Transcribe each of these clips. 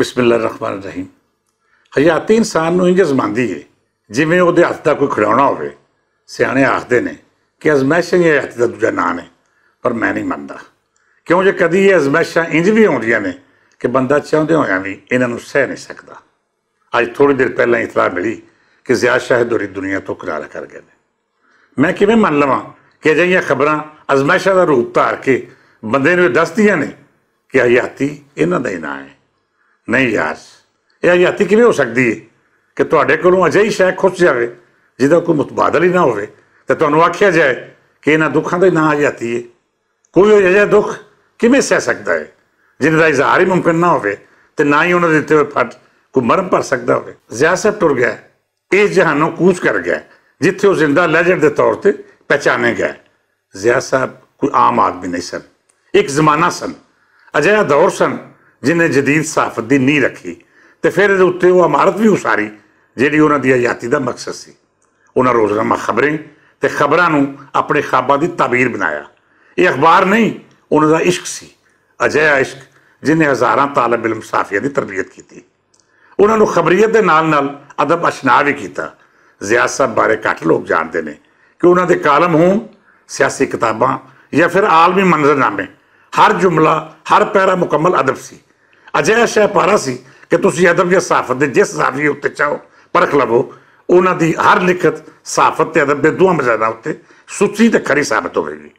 ਬਿਸਮਿਲ੍ਲਾਹਿਰਰਹਿਮਾਨਿਰਰਹੀਮ ਹਯਾਤੀ ਇਨਸਾਨ ਨੂੰ ਇੰਜ ਅਜ਼ਮਾਂਦੀ ਹੈ ਜਿਵੇਂ ਉਹਦੇ ਹੱਥ ਦਾ ਕੋਈ ਖਿਡੌਣਾ ਹੋਵੇ ਸਿਆਣੇ ਆਖਦੇ ਨੇ ਕਿ ਅਜ਼ਮੈਸ਼ਾਂ ਇਹ ਹਯਾਤੀ ਦਾ ਦੂਜਾ ਨਾਂ ਹੈ ਪਰ ਮੈਂ ਨਹੀਂ ਮੰਨਦਾ ਕਿਉਂ ਜੇ ਕਦੀ ਇਹ ਅਜ਼ਮੈਸ਼ਾਂ ਇੰਜ ਵੀ ਆਉਂਦੀਆਂ ਨੇ ਕਿ ਬੰਦਾ ਚਾਹੁੰਦੇ ਹੋਇਆ ਵੀ ਇਹਨਾਂ ਨੂੰ ਸਹਿ ਨਹੀਂ ਸਕਦਾ ਅੱਜ ਥੋੜੀ ਦੇਰ ਪਹਿਲਾਂ ਇਤਲਾਹ ਮਿਲੀ ਕਿ ਜ਼ਿਆਦ ਸ਼ਾਹਿਦ ਹੋਰੀ ਦੁਨੀਆ ਤੋਂ ਕਿਰਾਰਾ ਕਰ ਗਏ ਨੇ ਮੈਂ ਕਿਵੇਂ ਮੰਨ ਲਵਾਂ ਕਿ ਅਜਿਹੀਆਂ ਖਬਰਾਂ ਅਜ਼ਮੈਸ਼ਾਂ ਦਾ ਰੂਪ ਧਾਰ ਕੇ ਬੰਦੇ ਨੂੰ ਦੱਸਦੀਆਂ ਨੇ ਕਿ ਹਯਾਤੀ ਇਹਨਾਂ ਦਾ ਹੀ ਨਾਂ ਹੈ ਨਹੀਂ ਯਾਰ ਇਹ ਅਯਾਤੀ ਕਿਵੇਂ ਹੋ ਸਕਦੀ ਹੈ ਕਿ ਤੁਹਾਡੇ ਕੋਲੋਂ ਅਜਿਹੀ ਸ਼ੈ ਖੁੱਸ ਜਾਵੇ ਜਿਹਦਾ ਕੋਈ ਮੁਤਬਾਦਲ ਹੀ ਨਾ ਹੋਵੇ ਤੇ ਤੁਹਾਨੂੰ ਆਖਿਆ ਜਾਏ ਕਿ ਇਹਨਾਂ ਦੁੱਖਾਂ ਦੇ ਨਾਂ ਜਾਂਦੀ ਹੈ ਕੋਈ ਅਜਿਹਾ ਦੁੱਖ ਕਿਵੇਂ ਸਹਿ ਸਕਦਾ ਹੈ ਜਿਹਦਾ ਇਜ਼ਹਾਰ ਹੀ ਮੁਮਕਨ ਨਾ ਹੋਵੇ ਤੇ ਨਾ ਹੀ ਉਹਨਾਂ ਦੇ ਦਿੱਤੇ ਹੋਏ ਫਟ ਕੋਈ ਮਰਮ ਪਰ ਸਕਦਾ ਹੋਵੇ ਜ਼ਿਆ ਸਾਹਿਬ ਟੁਰ ਗਿਆ ਇਹ ਜਹਾਨੋਂ ਕੂਚ ਕਰ ਗਿਆ ਜਿੱਥੇ ਉਹ ਜ਼ਿੰਦਾ ਲੈਜੈਂਡ ਦੇ ਤੌਰ ਤੇ ਪਹਿਚਾਨੇ ਗਏ ਜ਼ਿਆ ਸਾਹਿਬ ਕੋਈ ਆਮ ਆਦਮੀ ਨਹੀਂ ਸਨ ਇੱਕ ਜ਼ਮਾਨਾ ਸਨ ਅਜਿਹਾ ਦੌਰ ਸਨ ਜਿਨੇ ਜਦੀਦ ਸਾਫਤ ਦੀ ਨੀਂਹ ਰੱਖੀ ਤੇ ਫਿਰ ਇਹਦੇ ਉੱਤੇ ਉਹ ਇਮਾਰਤ ਵੀ ਉਸਾਰੀ ਜਿਹੜੀ ਉਹਨਾਂ ਦੀ ਆਜ਼ਾਦੀ ਦਾ ਮਕਸਦ ਸੀ ਉਹਨਾਂ ਰੋਜ਼ਨਾਮਾ ਖਬਰਾਂ ਤੇ ਖਬਰਾਂ ਨੂੰ ਆਪਣੇ ਖਾਬਾਂ ਦੀ ਤਾਬੀਰ ਬਣਾਇਆ ਇਹ ਅਖਬਾਰ ਨਹੀਂ ਉਹਨਾਂ ਦਾ ਇਸ਼ਕ ਸੀ ਅਜਿਹਾ ਇਸ਼ਕ ਜਿਨੇ ਹਜ਼ਾਰਾਂ ਤਾਲਬ ਇਲਮ ਸਾਫੀਆ ਦੀ ਤਰਬੀਅਤ ਕੀਤੀ ਉਹਨਾਂ ਨੂੰ ਖਬਰੀਅਤ ਦੇ ਨਾਲ ਨਾਲ ਅਦਬ ਅਸ਼ਨਾ ਵੀ ਕੀਤਾ ਜ਼ਿਆਦ ਸਾਹਿਬ ਬਾਰੇ ਘੱਟ ਲੋਕ ਜਾਣਦੇ ਨੇ ਕਿ ਉਹਨਾਂ ਦੇ ਕਾਲਮ ਹੋਣ ਸਿਆਸੀ ਕਿਤਾਬਾਂ ਜਾਂ ਫਿਰ ਆਲਮੀ ਮੰਜ਼ਰਨਾਮੇ ਹਰ ਜੁਮਲਾ ਹਰ ਪੈਰਾ ਮੁਕੰਮਲ ਅਦਬ ਸੀ ਅਜਿਹਾ ਸ਼ੈ ਪਾਰਾ ਸੀ ਕਿ ਤੁਸੀਂ ਅਦਬ ਜਾਂ ਸਾਫਤ ਦੇ ਜਿਸ ਸਾਫੀ ਉੱਤੇ ਚਾਹੋ ਪਰਖ ਲਵੋ ਉਹਨਾਂ ਦੀ ਹਰ ਲਿਖਤ ਸਾਫਤ ਤੇ ਅਦਬ ਦੇ ਦੋਹਾਂ ਮਜ਼ਾਦਾ ਉੱਤੇ ਸੁੱਚੀ ਤੇ ਖਰੀ ਸਾਬਤ ਹੋਵੇਗੀ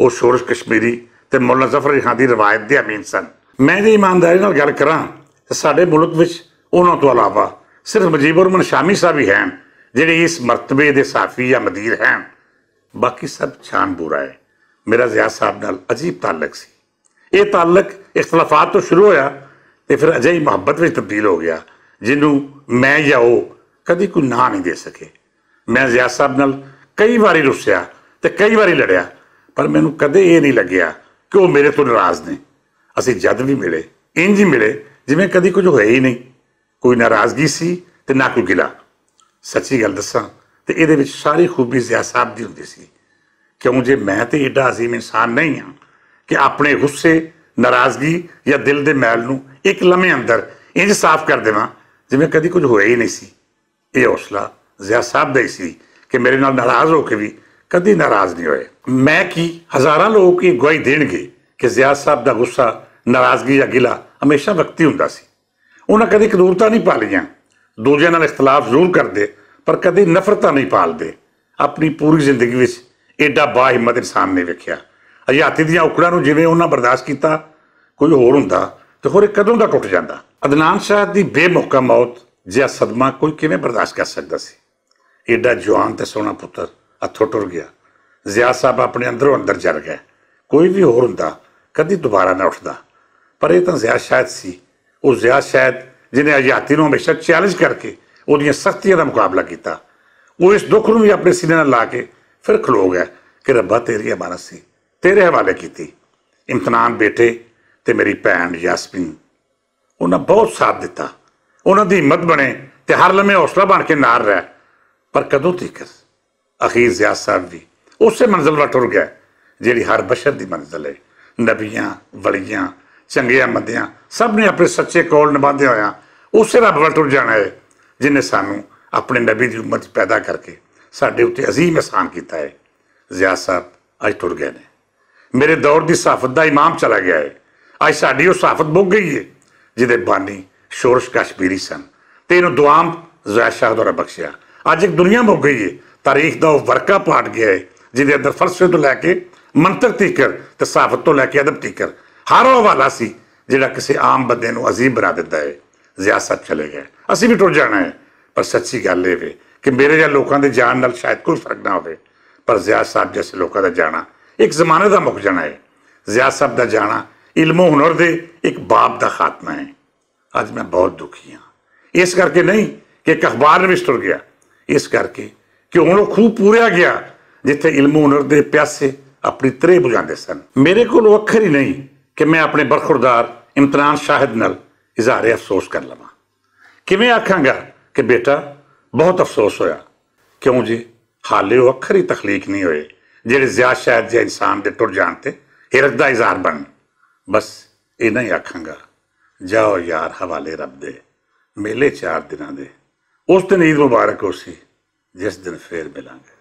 ਉਹ ਸ਼ੋਰਸ਼ ਕਸ਼ਮੀਰੀ ਤੇ ਮੌਲਾ ਜ਼ਫਰ ਖਾਨ ਦੀ ਰਵਾਇਤ ਦੇ ਅਮੀਨ ਸਨ ਮੈਂ ਜੀ ਇਮਾਨਦਾਰੀ ਨਾਲ ਗੱਲ ਕਰਾਂ ਸਾਡੇ ਮੁਲਕ ਵਿੱਚ ਉਹਨਾਂ ਤੋਂ ਇਲਾਵਾ ਸਿਰਫ ਮਜੀਬੁਰ ਮਨ ਸ਼ਾਮੀ ਸਾਹਿਬ ਹੀ ਹਨ ਜਿਹੜੇ ਇਸ ਮਰਤਬੇ ਦੇ ਸਾਫੀ ਜਾਂ ਮਦੀਰ ਹਨ ਬਾਕੀ ਸਭ ਛਾਨ ਬੁਰਾ ਹੈ ਮੇਰਾ ਜ਼ਿਆ ਸਾਹਿਬ ਨਾਲ ਅਜੀਬ ਤਾਲਕ ਸੀ ਇਹ ਤਾਲਕ ਇਖਤਲਾਫਾਤ ਤੋਂ ਸ਼ੁਰੂ ਹੋਇਆ ਤੇ ਫਿਰ ਅਜੇ ਹੀ ਮੁਹੱਬਤ ਵਿੱਚ ਤਬਦੀਲ ਹੋ ਗਿਆ ਜਿਹਨੂੰ ਮੈਂ ਜਾਂ ਉਹ ਕਦੀ ਕੋਈ ਨਾਂ ਨਹੀਂ ਦੇ ਸਕੇ ਮੈਂ ਜ਼ਿਆ ਸਾਹਿਬ ਨਾਲ ਕਈ ਵਾਰੀ ਰੁੱਸਿਆ ਤੇ ਕਈ ਵਾਰੀ ਲੜਿਆ ਪਰ ਮੈਨੂੰ ਕਦੇ ਇਹ ਨਹੀਂ ਲੱਗਿਆ ਕਿ ਉਹ ਮੇਰੇ ਤੋਂ ਨਾਰਾਜ਼ ਨੇ ਅਸੀਂ ਜਦ ਵੀ ਮਿਲੇ ਇੰਜ ਹੀ ਮਿਲੇ ਜਿਵੇਂ ਕਦੀ ਕੁਝ ਹੋਇਆ ਹੀ ਨਹੀਂ ਕੋਈ ਨਾਰਾਜ਼ਗੀ ਸੀ ਤੇ ਨਾ ਕੋਈ ਗਿਲਾ ਸੱਚੀ ਗੱਲ ਦੱਸਾਂ ਤੇ ਇਹਦੇ ਵਿੱਚ ਸਾਰੀ ਖੂਬੀ ਜ਼ਿਆ ਸਾਹਿਬ ਦੀ ਹੁੰਦੀ ਸੀ ਕਿਉਂ ਜੇ ਮੈਂ ਤੇ ਏਡਾ ਅਜ਼ੀਮ ਇਨਸਾਨ ਨਹੀਂ ਹਾਂ ਕਿ ਆਪਣੇ ਗੁੱਸੇ ਨਾਰਾਜ਼ਗੀ ਜਾਂ ਦਿਲ ਦੇ ਮੈਲ ਨੂੰ ਇੱਕ ਲਮੇ ਅੰਦਰ ਇੰਜ ਸਾਫ਼ ਕਰ ਦੇਵਾਂ ਜਿਵੇਂ ਕਦੀ ਕੁਝ ਹੋਇਆ ਹੀ ਨਹੀਂ ਸੀ ਇਹ ਹੌਸਲਾ ਜ਼ਿਆ ਸਾਹਿਬ ਦਾ ਹੀ ਸੀ ਕਿ ਮੇਰੇ ਨਾਲ ਨਾਰਾਜ਼ ਹੋ ਕੇ ਵੀ ਕਦੀ ਨਾਰਾਜ਼ ਨਹੀਂ ਹੋਏ ਮੈਂ ਕੀ ਹਜ਼ਾਰਾਂ ਲੋਕ ਇਹ ਗਵਾਹੀ ਦੇਣਗੇ ਕਿ ਜ਼ਿਆ ਸਾਹਿਬ ਦਾ ਗੁੱਸਾ ਨਾਰਾਜ਼ਗੀ ਜਾਂ ਗਿਲਾ ਹਮੇਸ਼ਾ ਵਕਤੀ ਹੁੰਦਾ ਸੀ ਉਹਨਾਂ ਕਦੀ ਕਦੂਰਤਾ ਨਹੀਂ ਪਾਲੀਆਂ ਦੂਜਿਆਂ ਨਾਲ ਇਖਤਲਾਫ ਜ਼ਰੂਰ ਕਰਦੇ ਪਰ ਕਦੀ ਨਫ਼ਰਤਾਂ ਨਹੀਂ ਪਾਲਦੇ ਆਪਣੀ ਪੂਰੀ ਜ਼ਿੰਦਗੀ ਵਿੱਚ ਐਡਾ ਬਾਹਿਮਤ ਇਨਸਾਨ ਨੇ ਵੇਖਿਆ ਅਯਾਤੀ ਦੀਆਂ ਔਕੜਾਂ ਨੂੰ ਜਿਵੇਂ ਉਹਨਾਂ ਬਰਦਾਸ਼ਤ ਕੀਤਾ ਕੋਈ ਹੋਰ ਹੁੰਦਾ ਤੇ ਹੋਰ ਕਦੋਂ ਦਾ ਟੁੱਟ ਜਾਂਦਾ ਅਦਨਾਨ ਸ਼ਾਹ ਦੀ ਬੇਮੌਕਾ ਮੌਤ ਜਿਆ ਸਦਮਾ ਕੋਈ ਕਿਵੇਂ ਬਰਦਾਸ਼ਤ ਕਰ ਸਕਦਾ ਸੀ ਐਡਾ ਜਵਾਨ ਤੇ ਸੋਹਣਾ ਪੁੱਤਰ ਹੱਥੋਂ ਟੁਰ ਗਿਆ ਜ਼ਿਆ ਸਾਹਿਬ ਆਪਣੇ ਅੰਦਰੋਂ ਅੰਦਰ ਜਲ ਗਏ ਕੋਈ ਵੀ ਹੋਰ ਹੁੰਦਾ ਕਦੀ ਦੁਬਾਰਾ ਨਾ ਉੱਠਦਾ ਪਰ ਇਹ ਤਾਂ ਜ਼ਿਆ ਸ਼ਾਹ ਸੀ ਉਹ ਜ਼ਿਆ ਸ਼ਾਹ ਜਿਨੇ ਆਜ਼ਾਦੀ ਨੂੰ ਹਮੇਸ਼ਾ ਚੈਲੰਜ ਕਰਕੇ ਉਹਦੀਆਂ ਸਖਤੀਆਂ ਦਾ ਮੁਕਾਬਲਾ ਕੀਤਾ ਉਹ ਇਸ ਦੁੱਖ ਨੂੰ ਵੀ ਆਪਣੇ ਸਿਰ ਨਾਲ ਲਾ ਕੇ ਫਿਰ ਖਲੋ ਗਿਆ ਕਿ ਰੱਬਾ ਤੇਰੀ ਹਮਾਰਾ ਸੀ ਤੇਰੇ ਹਵਾਲੇ ਕੀਤੀ ਇਮਤਨਾਨ ਬੇਟੇ ਤੇ ਮੇਰੀ ਭੈਣ ਯਾਸਮੀਨ ਉਹਨਾਂ ਬਹੁਤ ਸਾਥ ਦਿੱਤਾ ਉਹਨਾਂ ਦੀ ਹਿੰਮਤ ਬਣੇ ਤੇ ਹਰ ਲਮੇ ਹੌਸਲਾ ਬਣ ਕੇ ਨਾਰ ਰਹਿ ਪਰ ਕਦੋਂ ਤੀਕਰ ਅਖੀਰ ਜ਼ਿਆਦ ਸਾਹਿਬ ਵੀ ਉਸੇ ਮੰਜ਼ਲ ਵੱਲ ਟੁਰ ਗਿਆ ਜਿਹੜੀ ਹਰ ਬਸ਼ਰ ਦੀ ਮੰਜ਼ਲ ਹੈ ਨਬੀਆਂ ਵਲੀਆਂ ਚੰਗੀਆਂ ਮੰਦਿਆਂ ਸਭ ਨੇ ਆਪਣੇ ਸੱਚੇ ਕੋਲ ਨਿਭਾਉਂਦੇ ਹੋਇਆ ਉਸੇ ਰੱਬ ਵੱਲ ਟੁਰ ਜਾਣਾ ਹੈ ਜਿਨੇ ਸਾਨੂੰ ਆਪਣੇ ਨਬੀ ਦੀ ਉਮਤ ਪੈਦਾ ਕਰਕੇ ਸਾਡੇ ਉੱਤੇ ਅਜ਼ੀਮ ਅਹਿਸਾਨ ਕੀਤਾ ਹੈ ਜ਼ਿਆ ਸਾਹਿਬ ਅੱਜ ਟੁਰ ਗਏ ਨੇ ਮੇਰੇ ਦੌਰ ਦੀ ਸਾਫਤ ਦਾ ਇਮਾਮ ਚਲਾ ਗਿਆ ਹੈ ਅੱਜ ਸਾਡੀ ਉਹ ਸਾਫਤ ਮੁੱਕ ਗਈ ਏ ਜਿਹਦੇ ਬਾਨੀ ਸ਼ੋਰਸ਼ ਕਸ਼ਮੀਰੀ ਸਨ ਤੇ ਇਹਨੂੰ ਦੁਆਮ ਜ਼ੋਇਆ ਸ਼ਾਹ ਦੁਆਰਾ ਬਖਸ਼ਿਆ ਅੱਜ ਇੱਕ ਦੁਨੀਆ ਮੁੱਕ ਗਈ ਏ ਤਾਰੀਖ ਦਾ ਉਹ ਵਰਕਾ ਪਾਟ ਗਿਆ ਏ ਜਿਹਦੇ ਅੰਦਰ ਫਲਸਫੇ ਤੋਂ ਲੈ ਕੇ ਮੰਤਰ ਤੀਕਰ ਤੇ ਸਾਫਤ ਤੋਂ ਲੈ ਕੇ ਅਦਬ ਤੀਕਰ ਹਰ ਉਹ ਹਵਾਲਾ ਸੀ ਜਿਹੜਾ ਕਿਸੇ ਆਮ ਬੰਦੇ ਨੂੰ ਅਜ਼ੀਬ ਬਣਾ ਦਿੰਦਾ ਏ ਜ਼ਿਆਸਤ ਚਲੇ ਗਏ ਅਸੀਂ ਵੀ ਟੁੱਟ ਜਾਣਾ ਹੈ ਪਰ ਸੱਚੀ ਗੱਲ ਇਹ ਵੇ ਕਿ ਮੇਰੇ ਜਾਂ ਲੋਕਾਂ ਦੇ ਜਾਣ ਨਾਲ ਸ਼ਾਇਦ ਕੋਈ ਫਰਕ ਨਾ ਹੋਵੇ ਪਰ ਜ਼ਿਆਦ ਸਾਹਿਬ ਜੈਸੇ ਲੋਕਾਂ ਦਾ ਜਾਣਾ ਇੱਕ ਜ਼ਮਾਨੇ ਦਾ ਮੁੱਕ ਜਾਣਾ ਹੈ ਜ਼ਿਆਦ ਸਾਹਿਬ ਦਾ ਜਾਣਾ ਇਲਮ ਹੁਨਰ ਦੇ ਇੱਕ ਬਾਪ ਦਾ ਖਾਤਮਾ ਹੈ ਅੱਜ ਮੈਂ ਬਹੁਤ ਦੁਖੀ ਹਾਂ ਇਸ ਕਰਕੇ ਨਹੀਂ ਕਿ ਇੱਕ ਅਖਬਾਰ ਵਿੱਚ ਤੁਰ ਗਿਆ ਇਸ ਕਰਕੇ ਕਿ ਉਹਨੂੰ ਖੂਬ ਪੂਰਿਆ ਗਿਆ ਜਿੱਥੇ ਇਲਮ ਹੁਨਰ ਦੇ ਪਿਆਸੇ ਆਪਣੀ ਤਰੇ ਬੁਝਾਉਂਦੇ ਸਨ ਮੇਰੇ ਕੋਲ ਵੱਖਰ ਹੀ ਨਹੀਂ ਕਿ ਮੈਂ ਆਪਣੇ ਬਰਖੁਰਦਾਰ ਇਮਤਨਾਨ ਸ਼ਾਹਿਦ ਨਾਲ ਇਜ਼ਹਾਰੇ ਅਫਸੋਸ ਕਰ ਲਵਾਂ ਕਿਵੇਂ ਆਖਾਂਗਾ ਕਿ ਬੇਟਾ ਬਹੁਤ ਅਫਸੋਸ ਹੋਇਆ ਕਿਉਂ ਜੀ ਹਾਲੇ ਉਹ ਅੱਖਰ ਹੀ ਤਖਲੀਕ ਨਹੀਂ ਹੋਏ ਜਿਹੜੇ ਜ਼ਿਆਦਾ ਸ਼ਾਇਦ ਜੇ ਇਨਸਾਨ ਦੇ ਟੁੱਟ ਜਾਣ ਤੇ ਹਿਰਦ ਇਜ਼ਹਾਰ ਬਣ ਬਸ ਇਹਨਾਂ ਹੀ ਆਖਾਂਗਾ ਜਾਓ ਯਾਰ ਹਵਾਲੇ ਰੱਬ ਦੇ ਮੇਲੇ ਚਾਰ ਦਿਨਾਂ ਦੇ ਉਸ ਦਿਨ ਈਦ ਮੁਬਾਰਕ ਹੋਸੀ ਜਿਸ ਦਿਨ ਫੇਰ ਮਿਲਾਂਗੇ